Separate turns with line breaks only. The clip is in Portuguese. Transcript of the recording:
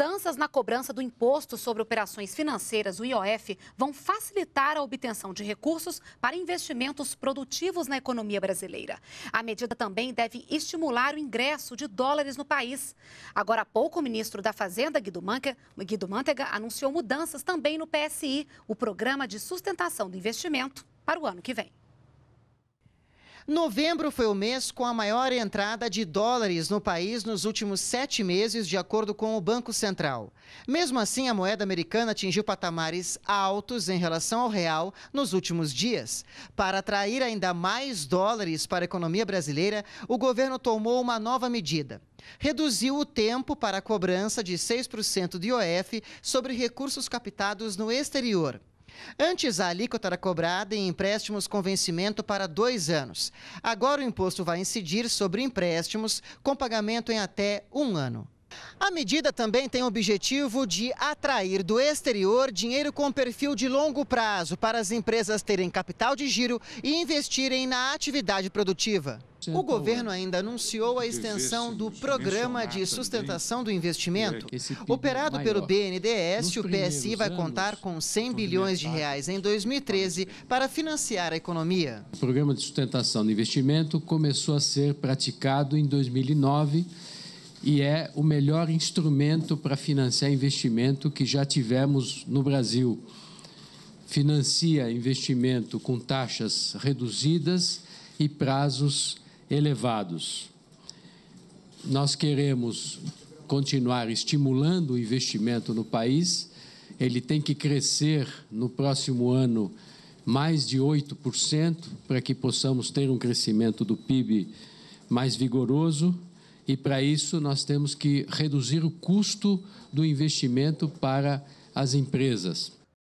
mudanças na cobrança do Imposto sobre Operações Financeiras, o IOF, vão facilitar a obtenção de recursos para investimentos produtivos na economia brasileira. A medida também deve estimular o ingresso de dólares no país. Agora há pouco, o ministro da Fazenda, Guido Mantega, Guido Mantega anunciou mudanças também no PSI, o Programa de Sustentação do Investimento, para o ano que vem.
Novembro foi o mês com a maior entrada de dólares no país nos últimos sete meses, de acordo com o Banco Central. Mesmo assim, a moeda americana atingiu patamares altos em relação ao real nos últimos dias. Para atrair ainda mais dólares para a economia brasileira, o governo tomou uma nova medida. Reduziu o tempo para a cobrança de 6% de IOF sobre recursos captados no exterior. Antes, a alíquota era cobrada em empréstimos com vencimento para dois anos. Agora, o imposto vai incidir sobre empréstimos com pagamento em até um ano. A medida também tem o objetivo de atrair do exterior dinheiro com perfil de longo prazo para as empresas terem capital de giro e investirem na atividade produtiva. O tá governo ainda anunciou a extensão do Programa de né? Sustentação do Investimento. É Operado pelo BNDES, o PSI vai contar com 100 bilhões de reais em 2013 para financiar a economia.
O Programa de Sustentação do Investimento começou a ser praticado em 2009 e é o melhor instrumento para financiar investimento que já tivemos no Brasil. Financia investimento com taxas reduzidas e prazos elevados. Nós queremos continuar estimulando o investimento no país. Ele tem que crescer no próximo ano mais de 8% para que possamos ter um crescimento do PIB mais vigoroso e para isso nós temos que reduzir o custo do investimento para as empresas.